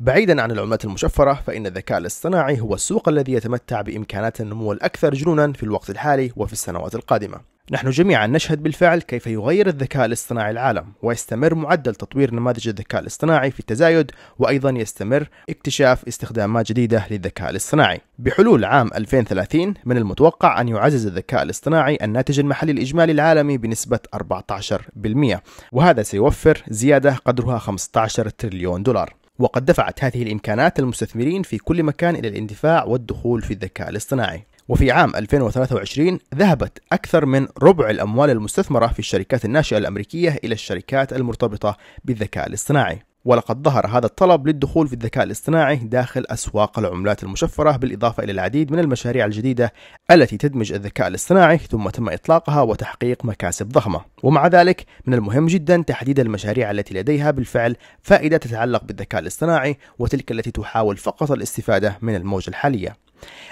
بعيدا عن العملات المشفرة فإن الذكاء الاصطناعي هو السوق الذي يتمتع بإمكانات النمو الأكثر جنونا في الوقت الحالي وفي السنوات القادمة نحن جميعا نشهد بالفعل كيف يغير الذكاء الاصطناعي العالم ويستمر معدل تطوير نماذج الذكاء الاصطناعي في التزايد وأيضا يستمر اكتشاف استخدامات جديدة للذكاء الاصطناعي بحلول عام 2030 من المتوقع أن يعزز الذكاء الاصطناعي الناتج المحلي الإجمالي العالمي بنسبة 14% وهذا سيوفر زيادة قدرها 15 تريليون دولار وقد دفعت هذه الإمكانات المستثمرين في كل مكان إلى الاندفاع والدخول في الذكاء الاصطناعي وفي عام 2023 ذهبت أكثر من ربع الأموال المستثمرة في الشركات الناشئة الأمريكية إلى الشركات المرتبطة بالذكاء الاصطناعي ولقد ظهر هذا الطلب للدخول في الذكاء الاصطناعي داخل أسواق العملات المشفرة بالإضافة إلى العديد من المشاريع الجديدة التي تدمج الذكاء الاصطناعي ثم تم إطلاقها وتحقيق مكاسب ضخمة ومع ذلك من المهم جدا تحديد المشاريع التي لديها بالفعل فائدة تتعلق بالذكاء الاصطناعي وتلك التي تحاول فقط الاستفادة من الموجة الحالية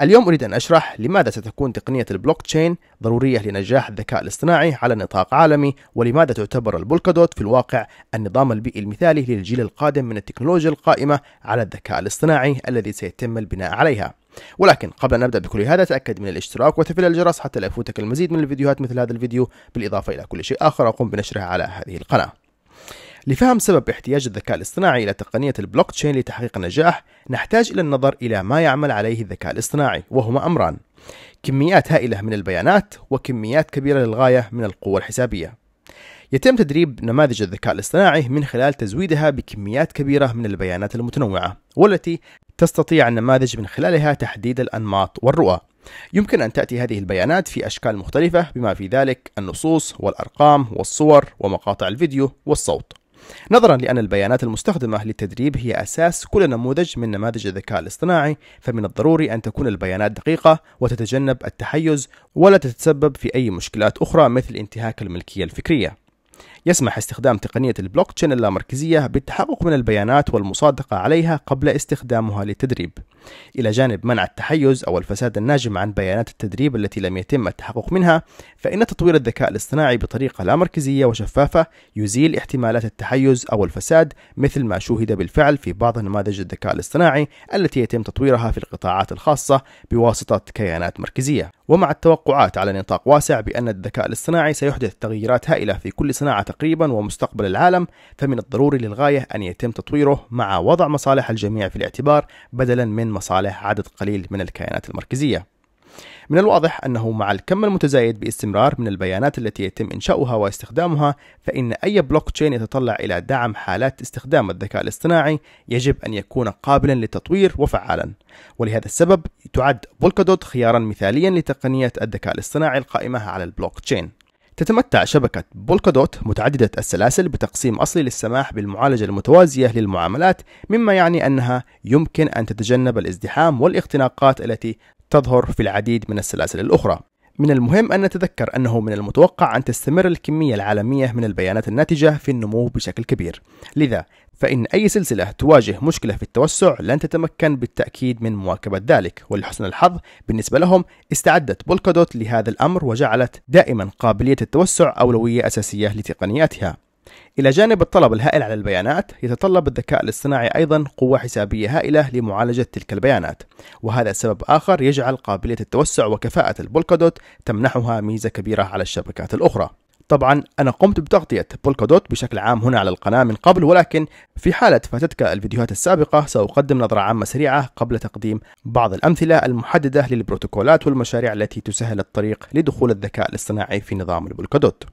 اليوم أريد أن أشرح لماذا ستكون تقنية البلوك تشين ضرورية لنجاح الذكاء الاصطناعي على نطاق عالمي ولماذا تعتبر البولكادوت في الواقع النظام البيئي المثالي للجيل القادم من التكنولوجيا القائمة على الذكاء الاصطناعي الذي سيتم البناء عليها ولكن قبل أن نبدأ بكل هذا تأكد من الاشتراك وتفعيل الجرس حتى لا يفوتك المزيد من الفيديوهات مثل هذا الفيديو بالإضافة إلى كل شيء آخر أقوم بنشره على هذه القناة لفهم سبب احتياج الذكاء الاصطناعي إلى تقنية البلوك تشين لتحقيق النجاح نحتاج إلى النظر إلى ما يعمل عليه الذكاء الاصطناعي وهما أمران كميات هائلة من البيانات وكميات كبيرة للغاية من القوة الحسابية يتم تدريب نماذج الذكاء الاصطناعي من خلال تزويدها بكميات كبيرة من البيانات المتنوعة والتي تستطيع النماذج من خلالها تحديد الأنماط والرؤى يمكن أن تأتي هذه البيانات في أشكال مختلفة بما في ذلك النصوص والأرقام والصور ومقاطع الفيديو والصوت نظرا لأن البيانات المستخدمة للتدريب هي أساس كل نموذج من نماذج الذكاء الاصطناعي فمن الضروري أن تكون البيانات دقيقة وتتجنب التحيز ولا تتسبب في أي مشكلات أخرى مثل انتهاك الملكية الفكرية يسمح استخدام تقنية البلوك تشين اللامركزية بالتحقق من البيانات والمصادقة عليها قبل استخدامها للتدريب إلى جانب منع التحيز أو الفساد الناجم عن بيانات التدريب التي لم يتم التحقق منها فإن تطوير الذكاء الاصطناعي بطريقة لا مركزية وشفافة يزيل احتمالات التحيز أو الفساد مثل ما شوهد بالفعل في بعض نماذج الذكاء الاصطناعي التي يتم تطويرها في القطاعات الخاصة بواسطة كيانات مركزية ومع التوقعات على نطاق واسع بأن الذكاء الاصطناعي سيحدث تغييرات هائلة في كل صناعة تقريبا ومستقبل العالم فمن الضروري للغاية أن يتم تطويره مع وضع مصالح الجميع في الاعتبار بدلا من مصالح عدد قليل من الكيانات المركزية من الواضح أنه مع الكم المتزايد باستمرار من البيانات التي يتم إنشاؤها واستخدامها فإن أي بلوك تشين يتطلع إلى دعم حالات استخدام الذكاء الاصطناعي يجب أن يكون قابلا للتطوير وفعالا ولهذا السبب تعد بولكادوت خيارا مثاليا لتقنية الذكاء الاصطناعي القائمة على البلوك تشين تتمتع شبكة بولكادوت متعددة السلاسل بتقسيم أصلي للسماح بالمعالجة المتوازية للمعاملات مما يعني أنها يمكن أن تتجنب الازدحام والاختناقات التي تظهر في العديد من السلاسل الأخرى من المهم أن نتذكر أنه من المتوقع أن تستمر الكمية العالمية من البيانات الناتجة في النمو بشكل كبير لذا فإن أي سلسلة تواجه مشكلة في التوسع لن تتمكن بالتأكيد من مواكبة ذلك ولحسن الحظ بالنسبة لهم استعدت بولكادوت لهذا الأمر وجعلت دائما قابلية التوسع أولوية أساسية لتقنياتها إلى جانب الطلب الهائل على البيانات يتطلب الذكاء الاصطناعي أيضا قوة حسابية هائلة لمعالجة تلك البيانات وهذا سبب آخر يجعل قابلية التوسع وكفاءة البولكادوت تمنحها ميزة كبيرة على الشبكات الأخرى طبعا أنا قمت بتغطية بولكادوت بشكل عام هنا على القناة من قبل ولكن في حالة فاتتك الفيديوهات السابقة سأقدم نظرة عامة سريعة قبل تقديم بعض الأمثلة المحددة للبروتوكولات والمشاريع التي تسهل الطريق لدخول الذكاء الاصطناعي في نظام البولكادوت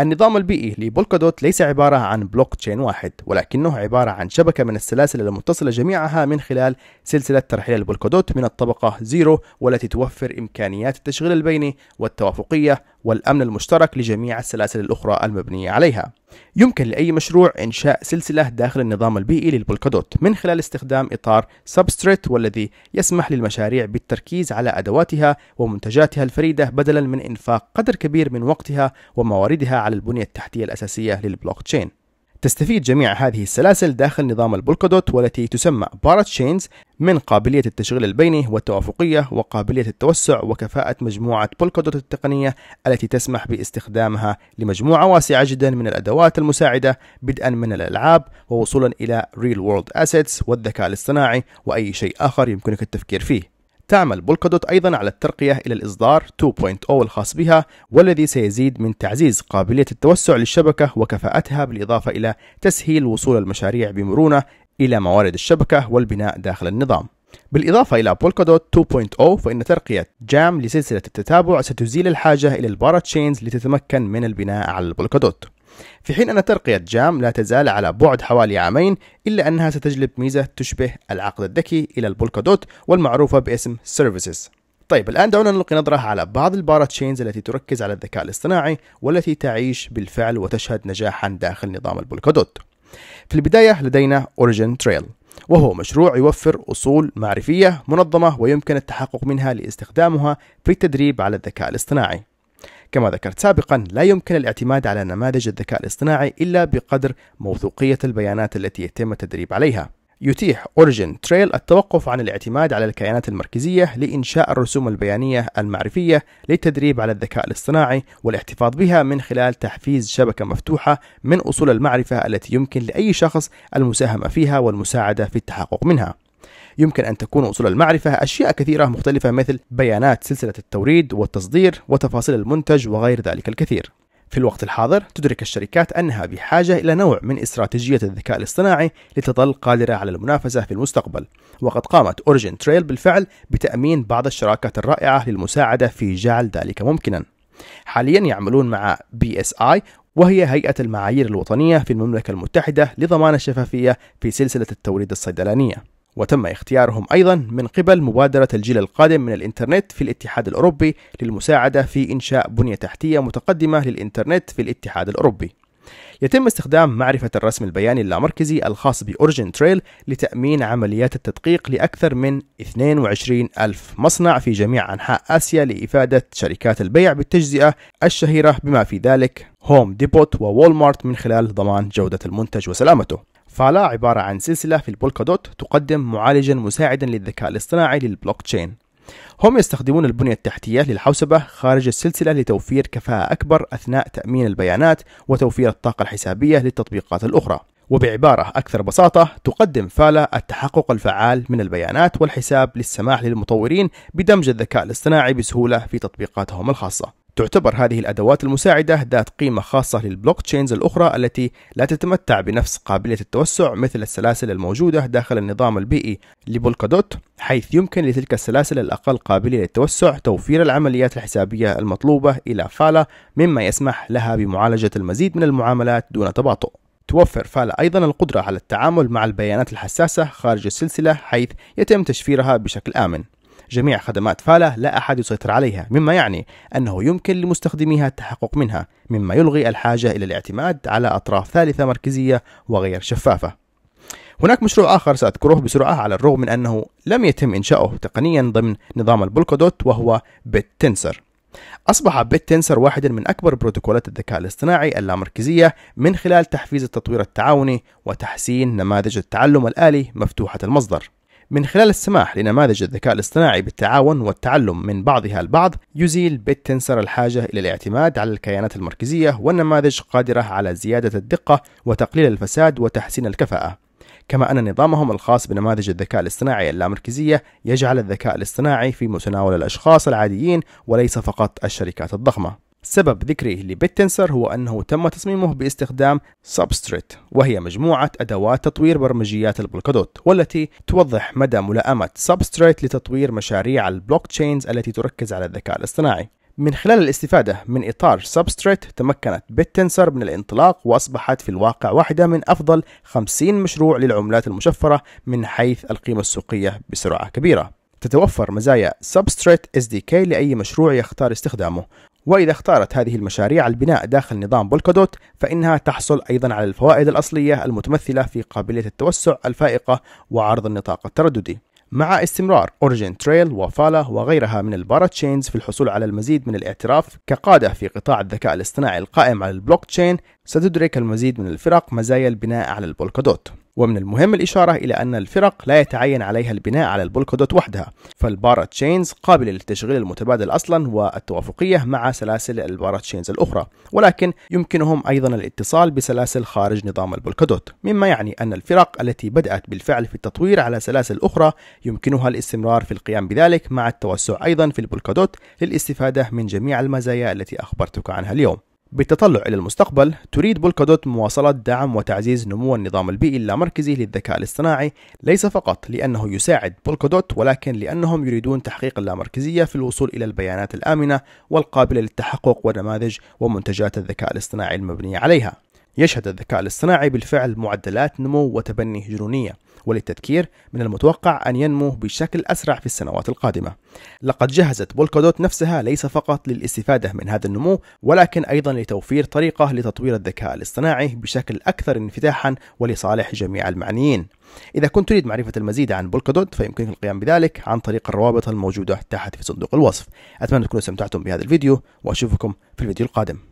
النظام البيئي لبولكادوت ليس عبارة عن بلوك تشين واحد ولكنه عبارة عن شبكة من السلاسل المتصلة جميعها من خلال سلسلة ترحيل البولكادوت من الطبقة زيرو والتي توفر إمكانيات التشغيل البيني والتوافقية والأمن المشترك لجميع السلاسل الأخرى المبنية عليها يمكن لأي مشروع إنشاء سلسلة داخل النظام البيئي للبولكادوت من خلال استخدام إطار سبستريت والذي يسمح للمشاريع بالتركيز على أدواتها ومنتجاتها الفريدة بدلا من إنفاق قدر كبير من وقتها ومواردها على البنية التحتية الأساسية للبلوكتشين تستفيد جميع هذه السلاسل داخل نظام البولكادوت والتي تسمى بارت تشينز من قابلية التشغيل البيني والتوافقية وقابلية التوسع وكفاءة مجموعة بولكادوت التقنية التي تسمح باستخدامها لمجموعة واسعة جدا من الأدوات المساعدة بدءا من الألعاب ووصولا إلى ريل وورلد أسيتس والذكاء الاصطناعي وأي شيء آخر يمكنك التفكير فيه تعمل بولكادوت أيضا على الترقية إلى الإصدار 2.0 الخاص بها والذي سيزيد من تعزيز قابلية التوسع للشبكة وكفاءتها بالإضافة إلى تسهيل وصول المشاريع بمرونة إلى موارد الشبكة والبناء داخل النظام بالإضافة إلى بولكادوت 2.0 فإن ترقية جام لسلسلة التتابع ستزيل الحاجة إلى الباراتشينز لتتمكن من البناء على البولكادوت في حين أن ترقية جام لا تزال على بعد حوالي عامين إلا أنها ستجلب ميزة تشبه العقد الذكي إلى البولكا دوت والمعروفة باسم سيرفيسز طيب الآن دعونا نلقي نظرة على بعض الباراتشينز التي تركز على الذكاء الاصطناعي والتي تعيش بالفعل وتشهد نجاحا داخل نظام البولكادوت في البداية لدينا أوريجين تريل وهو مشروع يوفر أصول معرفية منظمة ويمكن التحقق منها لاستخدامها في التدريب على الذكاء الاصطناعي كما ذكرت سابقا لا يمكن الاعتماد على نماذج الذكاء الاصطناعي إلا بقدر موثوقية البيانات التي يتم التدريب عليها يتيح اوريجن تريل التوقف عن الاعتماد على الكيانات المركزية لإنشاء الرسوم البيانية المعرفية للتدريب على الذكاء الاصطناعي والاحتفاظ بها من خلال تحفيز شبكة مفتوحة من أصول المعرفة التي يمكن لأي شخص المساهمة فيها والمساعدة في التحقق منها. يمكن أن تكون أصول المعرفة أشياء كثيرة مختلفة مثل بيانات سلسلة التوريد والتصدير وتفاصيل المنتج وغير ذلك الكثير في الوقت الحاضر تدرك الشركات أنها بحاجة إلى نوع من استراتيجية الذكاء الاصطناعي لتظل قادرة على المنافسة في المستقبل وقد قامت أورجين تريل بالفعل بتأمين بعض الشراكات الرائعة للمساعدة في جعل ذلك ممكنا حاليا يعملون مع بي اس اي وهي هيئة المعايير الوطنية في المملكة المتحدة لضمان الشفافية في سلسلة التوريد الصيدلانية وتم اختيارهم أيضا من قبل مبادرة الجيل القادم من الإنترنت في الاتحاد الأوروبي للمساعدة في إنشاء بنية تحتية متقدمة للإنترنت في الاتحاد الأوروبي يتم استخدام معرفة الرسم البياني اللامركزي الخاص بأورجن تريل لتأمين عمليات التدقيق لأكثر من 22 ألف مصنع في جميع أنحاء آسيا لإفادة شركات البيع بالتجزئة الشهيرة بما في ذلك هوم ديبوت ووول مارت من خلال ضمان جودة المنتج وسلامته فالا عبارة عن سلسلة في البولكا دوت تقدم معالجا مساعدا للذكاء الاصطناعي للبلوك تشين هم يستخدمون البنية التحتية للحوسبة خارج السلسلة لتوفير كفاءة أكبر أثناء تأمين البيانات وتوفير الطاقة الحسابية للتطبيقات الأخرى وبعبارة أكثر بساطة تقدم فالا التحقق الفعال من البيانات والحساب للسماح للمطورين بدمج الذكاء الاصطناعي بسهولة في تطبيقاتهم الخاصة تعتبر هذه الأدوات المساعدة ذات قيمة خاصة للبلوك تشينز الأخرى التي لا تتمتع بنفس قابلية التوسع مثل السلاسل الموجودة داخل النظام البيئي لبولكادوت حيث يمكن لتلك السلاسل الأقل قابلية للتوسع توفير العمليات الحسابية المطلوبة إلى فالا مما يسمح لها بمعالجة المزيد من المعاملات دون تباطؤ توفر فالا أيضا القدرة على التعامل مع البيانات الحساسة خارج السلسلة حيث يتم تشفيرها بشكل آمن جميع خدمات فالة لا أحد يسيطر عليها مما يعني أنه يمكن لمستخدميها التحقق منها مما يلغي الحاجة إلى الاعتماد على أطراف ثالثة مركزية وغير شفافة هناك مشروع آخر سأذكره بسرعة على الرغم من أنه لم يتم إنشاؤه تقنيا ضمن نظام البولكودوت وهو بيت تنسر أصبح بيت تنسر واحدا من أكبر بروتوكولات الذكاء الاصطناعي اللامركزية من خلال تحفيز التطوير التعاوني وتحسين نماذج التعلم الآلي مفتوحة المصدر من خلال السماح لنماذج الذكاء الاصطناعي بالتعاون والتعلم من بعضها البعض يزيل بيت تنسر الحاجة إلى الاعتماد على الكيانات المركزية والنماذج قادرة على زيادة الدقة وتقليل الفساد وتحسين الكفاءة كما أن نظامهم الخاص بنماذج الذكاء الاصطناعي اللامركزية يجعل الذكاء الاصطناعي في متناول الأشخاص العاديين وليس فقط الشركات الضخمة سبب ذكره لبيتنسر هو أنه تم تصميمه باستخدام سبستريت وهي مجموعة أدوات تطوير برمجيات البلوكادوت والتي توضح مدى ملائمة سبستريت لتطوير مشاريع البلوك تشينز التي تركز على الذكاء الاصطناعي من خلال الاستفادة من إطار سبستريت تمكنت بيتنسر من الانطلاق وأصبحت في الواقع واحدة من أفضل 50 مشروع للعملات المشفرة من حيث القيمة السوقية بسرعة كبيرة تتوفر مزايا سبستريت SDK لأي مشروع يختار استخدامه وإذا اختارت هذه المشاريع البناء داخل نظام بولكادوت فإنها تحصل أيضا على الفوائد الأصلية المتمثلة في قابلية التوسع الفائقة وعرض النطاق الترددي مع استمرار أورجين تريل وفالا وغيرها من الباراتشينز في الحصول على المزيد من الاعتراف كقادة في قطاع الذكاء الاصطناعي القائم على البلوك تشين ستدرك المزيد من الفرق مزايا البناء على البولكا دوت ومن المهم الإشارة إلى أن الفرق لا يتعين عليها البناء على البولكا دوت وحدها تشينز قابلة للتشغيل المتبادل أصلا والتوافقية مع سلاسل تشينز الأخرى ولكن يمكنهم أيضا الاتصال بسلاسل خارج نظام البولكا دوت مما يعني أن الفرق التي بدأت بالفعل في التطوير على سلاسل أخرى يمكنها الاستمرار في القيام بذلك مع التوسع أيضا في البولكا دوت للاستفادة من جميع المزايا التي أخبرتك عنها اليوم بالتطلع إلى المستقبل تريد بولكادوت مواصلة دعم وتعزيز نمو النظام البيئي اللامركزي للذكاء الاصطناعي ليس فقط لأنه يساعد بولكادوت ولكن لأنهم يريدون تحقيق اللامركزية في الوصول إلى البيانات الآمنة والقابلة للتحقق ونماذج ومنتجات الذكاء الاصطناعي المبنية عليها يشهد الذكاء الاصطناعي بالفعل معدلات نمو وتبني جنونية وللتذكير من المتوقع أن ينمو بشكل أسرع في السنوات القادمة لقد جهزت بولكادوت نفسها ليس فقط للاستفادة من هذا النمو ولكن أيضا لتوفير طريقة لتطوير الذكاء الاصطناعي بشكل أكثر انفتاحا ولصالح جميع المعنيين إذا كنت تريد معرفة المزيد عن بولكادوت فيمكنك القيام بذلك عن طريق الروابط الموجودة تحت في صندوق الوصف أتمنى تكونوا استمتعتم بهذا الفيديو وأشوفكم في الفيديو القادم